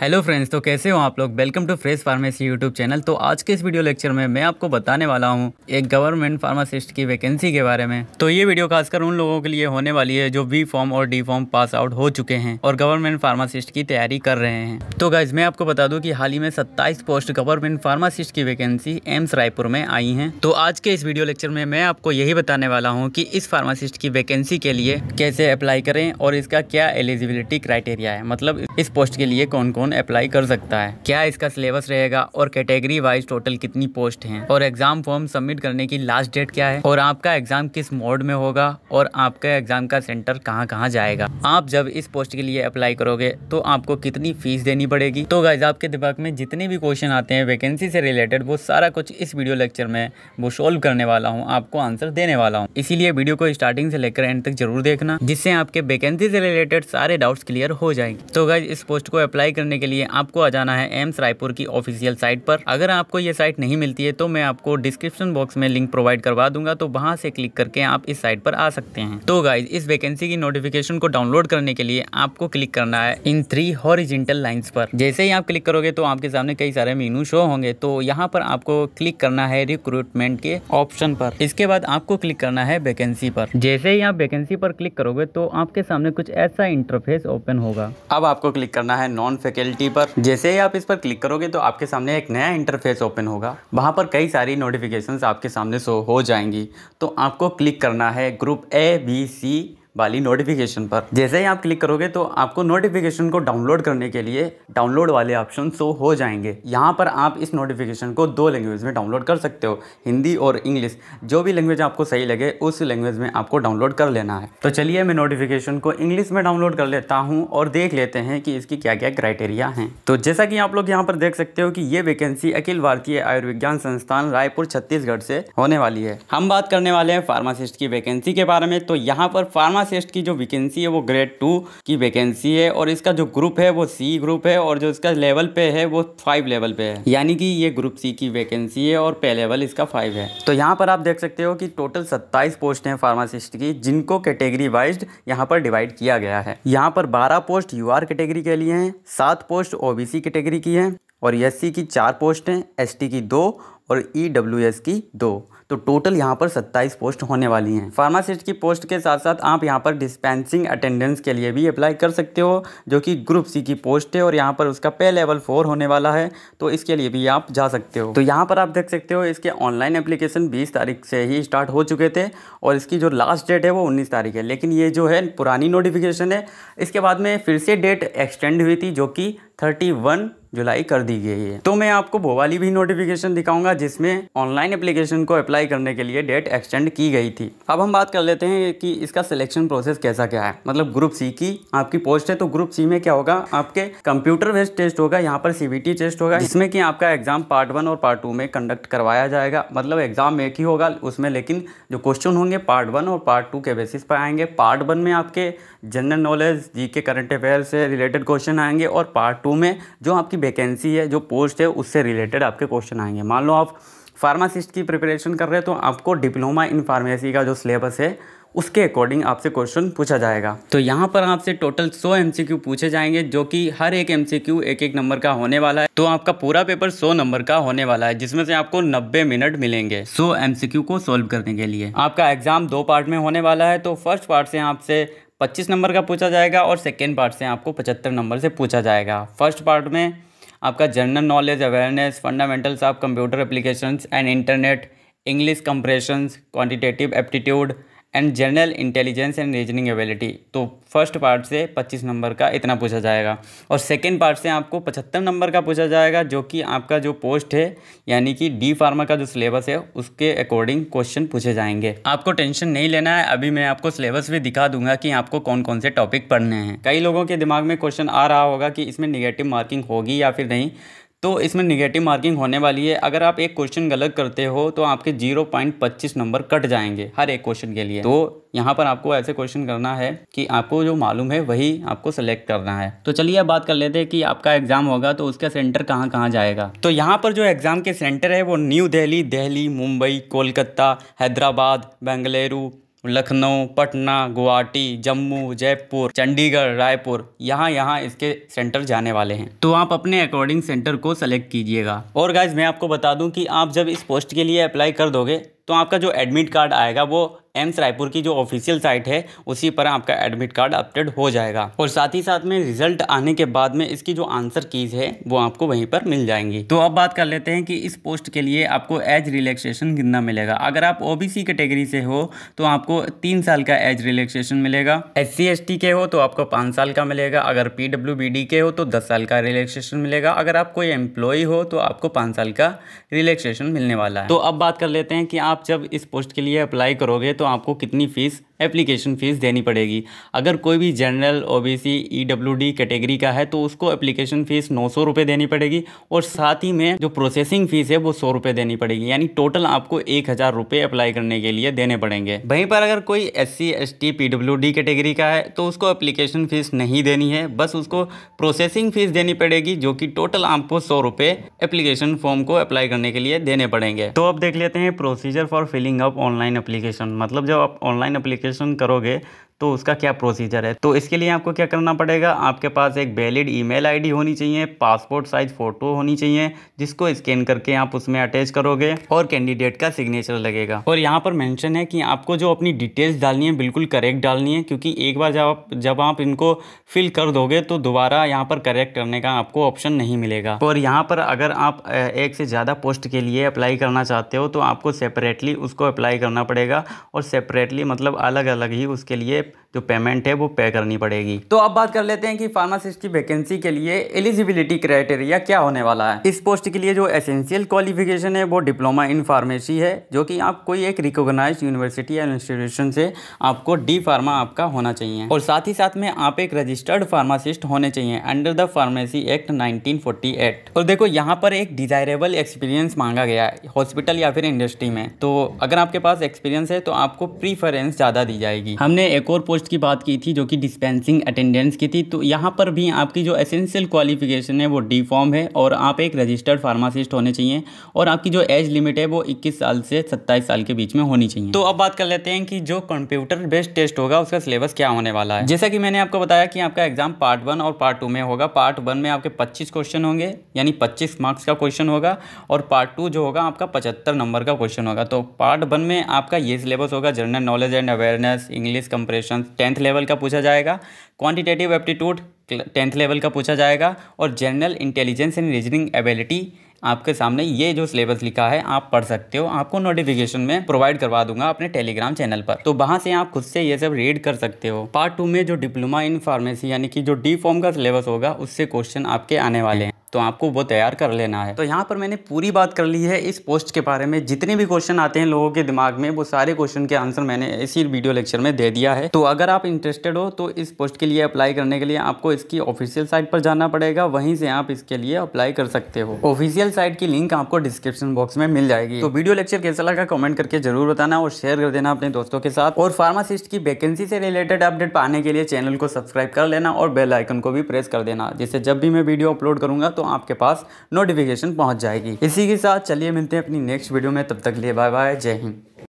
hello friends तो कैसे हो आप लोग welcome to fresh pharmacy YouTube channel तो आज के इस वीडियो लेक्चर में मैं आपको बताने वाला हूं एक गवर्नमेंट फार्मासिस्ट की वैकेंसी के बारे में तो ये वीडियो खासकर उन लोगों के लिए होने वाली है जो बी फॉर्म और डी फॉर्म पास आउट हो चुके हैं और गवर्नमेंट फार्मासिस्ट की तैयारी कर रहे हैं तो गाइज मैं आपको बता दूँ की हाल ही में सत्ताईस पोस्ट गवर्नमेंट फार्मासिस्ट की वैकेंसी एम्स रायपुर में आई है तो आज के इस वीडियो लेक्चर में मैं आपको यही बताने वाला हूँ की इस फार्मासिस्ट की वैकेंसी के लिए कैसे अप्लाई करें और इसका क्या एलिजिबिलिटी क्राइटेरिया है मतलब इस पोस्ट के लिए कौन कौन अप्लाई कर सकता है क्या इसका सिलेबस रहेगा और कैटेगरी वाइज टोटल कितनी पोस्ट हैं और एग्जाम फॉर्म सबमिट करने की लास्ट डेट क्या है और आपका एग्जाम किस मोड में होगा और आपका एग्जाम का सेंटर कहाँ कहाँ जाएगा आप जब इस पोस्ट के लिए अप्लाई करोगे तो आपको कितनी फीस देनी पड़ेगी तो गाइज आपके दिमाग में जितने भी क्वेश्चन आते हैं वैकेंसी से रिलेटेड वो सारा कुछ इस वीडियो लेक्चर में वो सोल्व करने वाला हूँ आपको आंसर देने वाला हूँ इसीलिए वीडियो को स्टार्टिंग से लेकर एंड तक जरूर देखना जिससे आपके वैकेंसी से रिलेटेड सारे डाउट्स क्लियर हो जाएंगे तो गाइज इस पोस्ट को अप्लाई करने करने के लिए आपको आ जाना है एम्स रायपुर की ऑफिशियल साइट पर अगर आपको ये साइट नहीं मिलती है तो मैं आपको डिस्क्रिप्शन बॉक्स में लिंक प्रोवाइड करवा दूंगा तो वहाँ से क्लिक करके आप इस साइट पर आ सकते हैं तो गाइज इस वैकेंसी की नोटिफिकेशन को डाउनलोड करने के लिए आपको क्लिक करना है इन थ्री हॉरिजेंटल लाइन पर जैसे ही आप क्लिक करोगे तो आपके सामने कई सारे मीनू शो होंगे तो यहाँ पर आपको क्लिक करना है रिक्रूटमेंट के ऑप्शन पर इसके बाद आपको क्लिक करना है वैकेंसी पर जैसे ही आप वैकेंसी पर क्लिक करोगे तो आपके सामने कुछ ऐसा इंटरफेस ओपन होगा अब आपको क्लिक करना है नॉन फैकल्टी पर जैसे ही आप इस पर क्लिक करोगे तो आपके सामने एक नया इंटरफेस ओपन होगा वहाँ पर कई सारी नोटिफिकेशन आपके सामने शो हो जाएंगी तो आपको क्लिक करना है ग्रुप ए बी सी वाली नोटिफिकेशन पर जैसे ही आप क्लिक करोगे तो आपको नोटिफिकेशन को डाउनलोड करने के लिए डाउनलोड वाले ऑप्शन शो हो जाएंगे यहाँ पर आप इस नोटिफिकेशन को दो लैंग्वेज में डाउनलोड कर सकते हो हिंदी और इंग्लिश जो भी लैंग्वेज आपको सही लगे उस लैंग्वेज में आपको डाउनलोड कर लेना है तो चलिए मैं नोटिफिकेशन को इंग्लिश में डाउनलोड कर लेता हूँ और देख लेते हैं कि इसकी क्या क्या क्राइटेरिया है तो जैसा कि आप लोग यहाँ पर देख सकते हो कि ये वैकेंसी अखिल भारतीय आयुर्विज्ञान संस्थान रायपुर छत्तीसगढ़ से होने वाली है हम बात करने वाले हैं फार्मासिस्ट की वैकेंसी के बारे में तो यहाँ पर फार्मास असिस्ट की जो वैकेंसी है वो ग्रेड टू की वैकेंसी है और इसका जो ग्रुप है वो सी ग्रुप है और जो इसका लेवल पे है वो फाइव लेवल पे है यानी कि ये ग्रुप सी की वैकेंसी है और पे लेवल इसका फाइव है तो यहाँ पर आप देख सकते हो कि टोटल सत्ताईस पोस्ट हैं फार्मासिस्ट की जिनको कैटेगरी वाइज यहाँ पर डिवाइड किया गया है यहाँ पर बारह पोस्ट यू कैटेगरी के लिए हैं सात पोस्ट ओ कैटेगरी की है और एस की चार पोस्ट हैं एस की दो और ई e की दो तो टोटल यहाँ पर सत्ताईस पोस्ट होने वाली हैं फार्मासिस्ट की पोस्ट के साथ साथ आप यहाँ पर डिस्पेंसिंग अटेंडेंस के लिए भी अप्लाई कर सकते हो जो कि ग्रुप सी की पोस्ट है और यहाँ पर उसका पे लेवल फोर होने वाला है तो इसके लिए भी आप जा सकते हो तो यहाँ पर आप देख सकते हो इसके ऑनलाइन एप्लीकेशन बीस तारीख से ही स्टार्ट हो चुके थे और इसकी जो लास्ट डेट है वो उन्नीस तारीख है लेकिन ये जो है पुरानी नोटिफिकेशन है इसके बाद में फिर से डेट एक्सटेंड हुई थी जो कि थर्टी वन जुलाई कर दी गई है तो मैं आपको वो वाली भी नोटिफिकेशन दिखाऊंगा जिसमें ऑनलाइन एप्लीकेशन को अप्लाई करने के लिए डेट एक्सटेंड की गई थी अब हम बात कर लेते हैं कि इसका सिलेक्शन प्रोसेस कैसा क्या है मतलब ग्रुप सी की आपकी पोस्ट है तो ग्रुप सी में क्या होगा आपके कंप्यूटर बेस्ड टेस्ट होगा यहाँ पर सीबीटी टेस्ट होगा इसमें कि आपका एग्जाम पार्ट वन और पार्ट टू में कंडक्ट करवाया जाएगा मतलब एग्जाम एक ही होगा उसमें लेकिन जो क्वेश्चन होंगे पार्ट वन और पार्ट टू के बेसिस पर आएंगे पार्ट वन में आपके general knowledge G K current affair से रिलेटेड क्वेश्चन आएंगे और पार्ट टू में जो आपकी वैकेंसी है जो पोस्ट है उससे रिलेटेड आपके क्वेश्चन आएंगे मान लो आप फार्मासिस्ट की प्रिपरेशन कर रहे हैं तो आपको डिप्लोमा इन फार्मेसी का जो सिलेबस है उसके अकॉर्डिंग आपसे क्वेश्चन पूछा जाएगा तो यहाँ पर आपसे टोटल 100 एम पूछे जाएंगे जो कि हर एक एम एक एक नंबर का होने वाला है तो आपका पूरा पेपर 100 नंबर का होने वाला है जिसमें से आपको 90 मिनट मिलेंगे 100 एम को सोल्व करने के लिए आपका एग्जाम दो पार्ट में होने वाला है तो फर्स्ट पार्ट से आपसे पच्चीस नंबर का पूछा जाएगा और सेकेंड पार्ट से आपको पचहत्तर नंबर से पूछा जाएगा फर्स्ट पार्ट में आपका general knowledge awareness fundamentals of computer applications and internet English comprehension quantitative aptitude and general intelligence and reasoning ability तो फर्स्ट पार्ट से 25 नंबर का इतना पूछा जाएगा और सेकेंड पार्ट से आपको 75 नंबर का पूछा जाएगा जो कि आपका जो पोस्ट है यानी कि डी फार्मा का जो सिलेबस है उसके अकॉर्डिंग क्वेश्चन पूछे जाएंगे आपको टेंशन नहीं लेना है अभी मैं आपको सिलेबस भी दिखा दूंगा कि आपको कौन कौन से टॉपिक पढ़ने हैं कई लोगों के दिमाग में क्वेश्चन आ रहा होगा कि इसमें निगेटिव मार्किंग होगी या फिर नहीं तो इसमें निगेटिव मार्किंग होने वाली है अगर आप एक क्वेश्चन गलत करते हो तो आपके जीरो पॉइंट पच्चीस नंबर कट जाएंगे हर एक क्वेश्चन के लिए तो यहाँ पर आपको ऐसे क्वेश्चन करना है कि आपको जो मालूम है वही आपको सेलेक्ट करना है तो चलिए अब बात कर लेते हैं कि आपका एग्ज़ाम होगा तो उसका सेंटर कहाँ कहाँ जाएगा तो यहाँ पर जो एग्ज़ाम के सेंटर है वो न्यू दिल्ली दिल्ली मुंबई कोलकाता हैदराबाद बेंगलुरु लखनऊ पटना गुवाहाटी जम्मू जयपुर चंडीगढ़ रायपुर यहाँ यहाँ इसके सेंटर जाने वाले हैं तो आप अपने अकॉर्डिंग सेंटर को सेलेक्ट कीजिएगा और गाइज मैं आपको बता दूं कि आप जब इस पोस्ट के लिए अप्लाई कर दोगे तो आपका जो एडमिट कार्ड आएगा वो एम्स रायपुर की जो ऑफिशियल साइट है उसी पर आपका एडमिट कार्ड अपडेट हो जाएगा और साथ ही साथ में रिजल्ट आने के बाद में इसकी जो आंसर कीज है वो आपको वहीं पर मिल जाएंगी तो अब बात कर लेते हैं कि इस पोस्ट के लिए आपको एज रिलैक्सेशन कितना मिलेगा अगर आप ओबीसी कैटेगरी से हो तो आपको तीन साल का एज रिलैक्सेशन मिलेगा एस सी के हो तो आपको पाँच साल का मिलेगा अगर पी के हो तो दस साल का रिलैक्सेशन मिलेगा अगर आप कोई एम्प्लॉय हो तो आपको पाँच साल का रिलैक्सेशन मिलने वाला है तो अब बात कर लेते हैं कि आप जब इस पोस्ट के लिए अप्लाई करोगे तो आपको कितनी फ़ीस एप्लीकेशन फ़ीस देनी पड़ेगी अगर कोई भी जनरल ओबीसी ईडब्ल्यूडी कैटेगरी का है तो उसको एप्लीकेशन फ़ीस नौ सौ देनी पड़ेगी और साथ ही में जो प्रोसेसिंग फ़ीस है वो सौ रुपये देनी पड़ेगी यानी टोटल आपको एक हज़ार रुपये अप्लाई करने के लिए देने पड़ेंगे वहीं पर अगर कोई एस सी एस कैटेगरी का है तो उसको एप्लीकेशन फ़ीस नहीं देनी है बस उसको प्रोसेसिंग फ़ीस देनी पड़ेगी जो कि टोटल आपको सौ रुपये एप्लीकेशन फॉर्म को अप्लाई करने के लिए देने पड़ेंगे तो अब देख लेते हैं procedure for filling up online application मतलब जब आप ऑनलाइन अप्लीकेशन करोगे तो उसका क्या प्रोसीजर है तो इसके लिए आपको क्या करना पड़ेगा आपके पास एक वैलिड ईमेल आईडी होनी चाहिए पासपोर्ट साइज फ़ोटो होनी चाहिए जिसको स्कैन करके आप उसमें अटैच करोगे और कैंडिडेट का सिग्नेचर लगेगा और यहाँ पर मैंशन है कि आपको जो अपनी डिटेल्स डालनी है बिल्कुल करेक्ट डालनी है क्योंकि एक बार जब आप जब आप इनको फिल कर दोगे तो दोबारा यहाँ पर करेक्ट करने का आपको ऑप्शन नहीं मिलेगा और यहाँ पर अगर आप एक से ज़्यादा पोस्ट के लिए अप्लाई करना चाहते हो तो आपको सेपरेटली उसको अप्लाई करना पड़ेगा और सेपरेटली मतलब अलग अलग ही उसके लिए जो पेमेंट है वो पे करनी पड़ेगी तो अब बात कर लेते हैं कि फार्मासिस्ट की वैकेंसी के लिए एलिजिबिलिटी क्राइटेरिया क्या होने वाला है इस पोस्ट के लिए जो एसेंशियल क्वालिफिकेशन है वो डिप्लोमा इन फार्मेसी है जो कि आप कोई एक रिकॉग्नाइज्ड यूनिवर्सिटी या इंस्टीट्यूशन से आपको डी फार्मा आपका होना चाहिए और साथ ही साथ में आप एक रजिस्टर्ड फार्मासिस्ट होने चाहिए under the pharmacy act nineteen और देखो यहाँ पर एक डिजायरेबल एक्सपीरियंस मांगा गया है हॉस्पिटल या फिर इंडस्ट्री में तो अगर आपके पास एक्सपीरियंस है तो आपको प्रीफरेंस ज़्यादा दी जाएगी हमने एक और और पोस्ट की बात की थी जो कि डिस्पेंसिंग अटेंडेंस की थी तो यहाँ पर भी आपकी जो एसेंशियल क्वालिफिकेशन है वो डी फॉर्म है और आप एक रजिस्टर्ड फार्मासिस्ट होने चाहिए और आपकी जो एज लिमिट है वो इक्कीस साल से सत्ताईस साल के बीच में होनी चाहिए तो अब बात कर लेते हैं कि जो कंप्यूटर बेस्ड टेस्ट होगा उसका सिलेबस क्या होने वाला है जैसा कि मैंने आपको बताया कि आपका एग्जाम पार्ट वन और पार्ट टू में होगा पार्ट वन में आपके पच्चीस क्वेश्चन होंगे यानी पच्चीस मार्क्स का क्वेश्चन होगा और पार्ट टू जो होगा आपका पचहत्तर नंबर का क्वेश्चन होगा तो पार्ट वन में आपका ये सिलेबस होगा general knowledge and awareness English comprehension question tenth level का पूछा जाएगा क्वांटिटेटिव एप्टीट्यूड टेंथ लेवल का पूछा जाएगा और general intelligence and reasoning ability आपके सामने ये जो सिलेबस लिखा है आप पढ़ सकते हो आपको नोटिफिकेशन में प्रोवाइड करवा दूंगा अपने टेलीग्राम चैनल पर तो वहाँ से आप खुद से ये सब रीड कर सकते हो पार्ट टू में जो डिप्लोमा इन फार्मेसी यानी कि जो डी फॉर्म का सिलेबस होगा उससे क्वेश्चन आपके आने वाले हैं तो आपको वो तैयार कर लेना है तो यहाँ पर मैंने पूरी बात कर ली है इस पोस्ट के बारे में जितने भी क्वेश्चन आते हैं लोगों के दिमाग में वो सारे क्वेश्चन के आंसर मैंने इसी वीडियो लेक्चर में दे दिया है तो अगर आप इंटरेस्टेड हो तो इस पोस्ट के लिए अप्लाई करने के लिए आपको इसकी ऑफिशियल साइट पर जाना पड़ेगा वहीं से आप इसके लिए अप्लाई कर सकते हो ऑफिशियल साइट की लिंक आपको डिस्क्रिप्शन बॉक्स में मिल जाएगी तो वीडियो लेक्चर कैसा लगा कमेंट करके जरूर बताना और शेयर कर देना अपने दोस्तों के साथ और फार्मासिस्ट की वैकेंसी से रिलेटेड अपडेट पाने के लिए चैनल को सब्सक्राइब कर लेना और बेल आइकन को भी प्रेस कर देना जिससे जब भी मैं वीडियो अपलोड करूंगा तो आपके पास नोटिफिकेशन पहुँच जाएगी इसी के साथ चलिए मिलते हैं अपनी नेक्स्ट वीडियो में तब तक लिए बाय बाय जय हिंद